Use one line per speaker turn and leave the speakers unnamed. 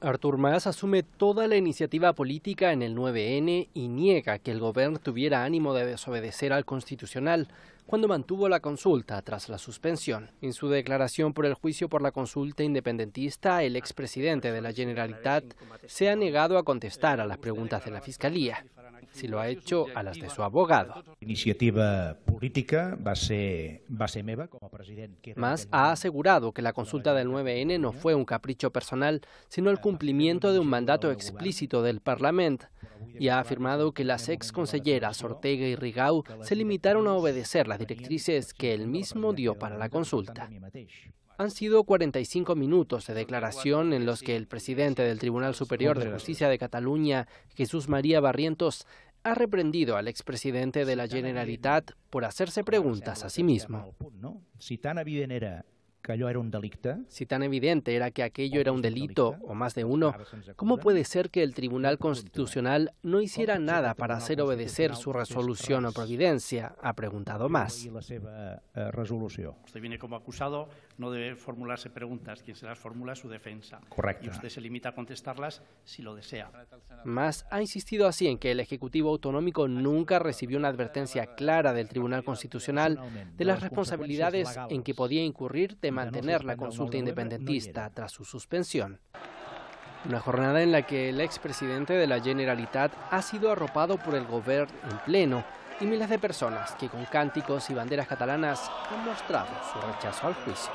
Artur Mas asume toda la iniciativa política en el 9N y niega que el gobierno tuviera ánimo de desobedecer al constitucional cuando mantuvo la consulta tras la suspensión. En su declaración por el juicio por la consulta independentista, el expresidente de la Generalitat se ha negado a contestar a las preguntas de la Fiscalía, si lo ha hecho a las de su abogado. Iniciativa política va a ser, va como Mas ha asegurado que la consulta del 9N no fue un capricho personal, sino el cumplimiento de un mandato explícito del Parlamento y ha afirmado que las ex conselleras Ortega y Rigau se limitaron a obedecer las directrices que él mismo dio para la consulta. Han sido 45 minutos de declaración en los que el presidente del Tribunal Superior de Justicia de Cataluña, Jesús María Barrientos, ha reprendido al expresidente de la Generalitat por hacerse preguntas a sí mismo era un si tan evidente era que aquello era un delito, o más de pues uno, ¿cómo puede ser que el Tribunal Constitucional no hiciera nada para hacer obedecer su pues, resolución o providencia? Ha preguntado más. Eh, usted viene como acusado, no debe formularse preguntas, quien se las formula su defensa. Correcto. usted se limita a contestarlas si lo desea. Más ha insistido así en que el Ejecutivo Autonómico nunca recibió una advertencia clara del Tribunal Constitucional de las responsabilidades en que podía incurrir temas mantener la consulta independentista tras su suspensión. Una jornada en la que el expresidente de la Generalitat ha sido arropado por el gobierno en pleno y miles de personas que con cánticos y banderas catalanas han mostrado su rechazo al juicio.